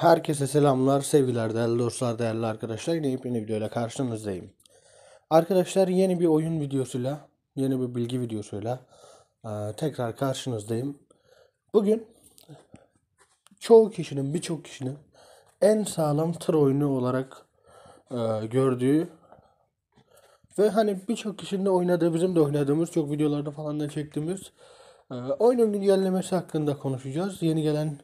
Herkese selamlar, sevgiler değerli dostlar, değerli arkadaşlar. Yine bir videoyla karşınızdayım. Arkadaşlar yeni bir oyun videosuyla, yeni bir bilgi videosuyla e, tekrar karşınızdayım. Bugün çoğu kişinin, birçok kişinin en sağlam tır oyunu olarak e, gördüğü ve hani birçok kişinin de oynadığı, bizim de oynadığımız, çok videolarda falan da çektiğimiz e, oyunun güncellemesi hakkında konuşacağız. Yeni gelen,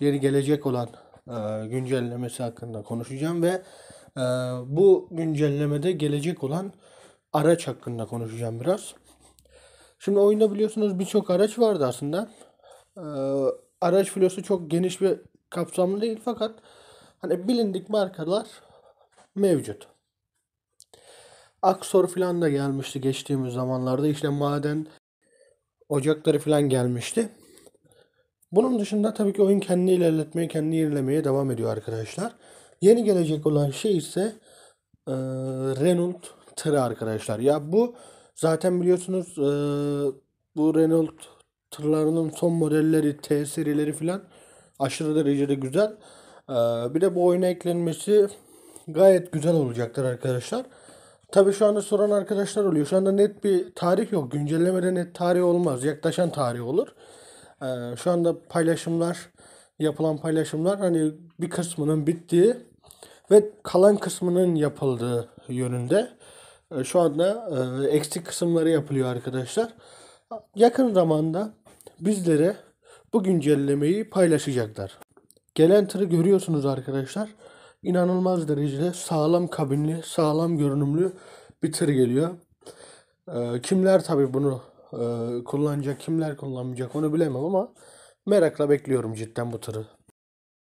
yeni gelecek olan ee, güncellemesi hakkında konuşacağım ve e, bu güncellemede gelecek olan araç hakkında konuşacağım biraz. Şimdi oyunda biliyorsunuz birçok araç vardı aslında. Ee, araç filosu çok geniş bir kapsamlı değil fakat hani bilindik markalar mevcut. Aksor filan da gelmişti geçtiğimiz zamanlarda. işte maden ocakları filan gelmişti. Bunun dışında tabii ki oyun kendini ilerletmeye, kendini ilerlemeye devam ediyor arkadaşlar. Yeni gelecek olan şey ise e, Renault tırı arkadaşlar. Ya bu zaten biliyorsunuz e, bu Renault tırlarının son modelleri, T serileri filan aşırı derecede güzel. E, bir de bu oyuna eklenmesi gayet güzel olacaktır arkadaşlar. Tabi şu anda soran arkadaşlar oluyor. Şu anda net bir tarih yok. Güncellemede net tarih olmaz. Yaklaşan tarih olur. Ee, şu anda paylaşımlar, yapılan paylaşımlar hani bir kısmının bittiği ve kalan kısmının yapıldığı yönünde. Ee, şu anda e, eksik kısımları yapılıyor arkadaşlar. Yakın zamanda bizlere bu güncellemeyi paylaşacaklar. Gelen tırı görüyorsunuz arkadaşlar. İnanılmaz derecede sağlam kabinli, sağlam görünümlü bir tır geliyor. Ee, kimler tabi bunu ee, kullanacak kimler kullanmayacak onu bilemem ama merakla bekliyorum cidden bu tırı.